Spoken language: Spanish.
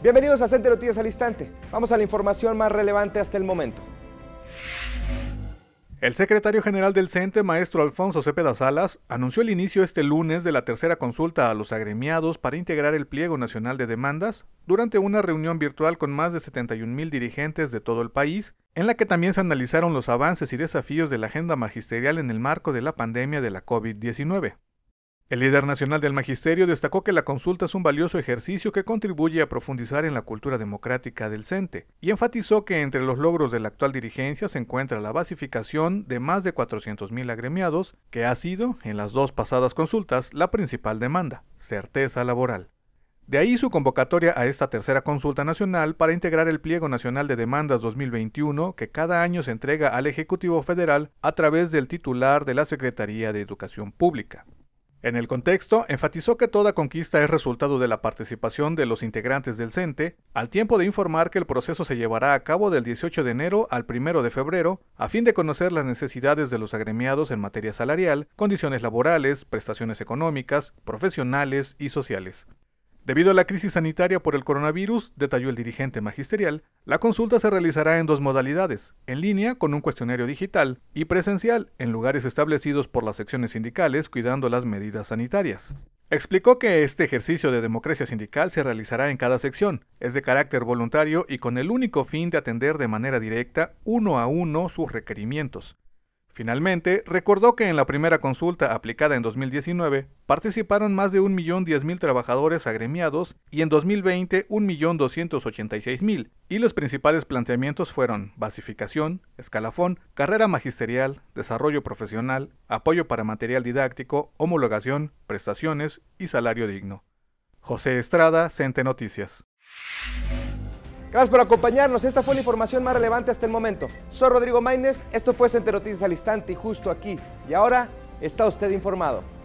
Bienvenidos a Centro Noticias al Instante. Vamos a la información más relevante hasta el momento. El secretario general del CENTE, maestro Alfonso Cepeda Salas, anunció el inicio este lunes de la tercera consulta a los agremiados para integrar el pliego nacional de demandas durante una reunión virtual con más de 71 mil dirigentes de todo el país, en la que también se analizaron los avances y desafíos de la agenda magisterial en el marco de la pandemia de la COVID-19. El líder nacional del magisterio destacó que la consulta es un valioso ejercicio que contribuye a profundizar en la cultura democrática del CENTE y enfatizó que entre los logros de la actual dirigencia se encuentra la basificación de más de 400.000 agremiados, que ha sido, en las dos pasadas consultas, la principal demanda, certeza laboral. De ahí su convocatoria a esta tercera consulta nacional para integrar el Pliego Nacional de Demandas 2021 que cada año se entrega al Ejecutivo Federal a través del titular de la Secretaría de Educación Pública. En el contexto, enfatizó que toda conquista es resultado de la participación de los integrantes del CENTE, al tiempo de informar que el proceso se llevará a cabo del 18 de enero al 1 de febrero, a fin de conocer las necesidades de los agremiados en materia salarial, condiciones laborales, prestaciones económicas, profesionales y sociales. Debido a la crisis sanitaria por el coronavirus, detalló el dirigente magisterial, la consulta se realizará en dos modalidades, en línea con un cuestionario digital y presencial en lugares establecidos por las secciones sindicales cuidando las medidas sanitarias. Explicó que este ejercicio de democracia sindical se realizará en cada sección, es de carácter voluntario y con el único fin de atender de manera directa, uno a uno, sus requerimientos. Finalmente, recordó que en la primera consulta aplicada en 2019 participaron más de 1.010.000 trabajadores agremiados y en 2020 1.286.000, y los principales planteamientos fueron basificación, escalafón, carrera magisterial, desarrollo profesional, apoyo para material didáctico, homologación, prestaciones y salario digno. José Estrada, Cente Noticias. Gracias por acompañarnos. Esta fue la información más relevante hasta el momento. Soy Rodrigo Maines. esto fue Noticias al Instante y justo aquí. Y ahora está usted informado.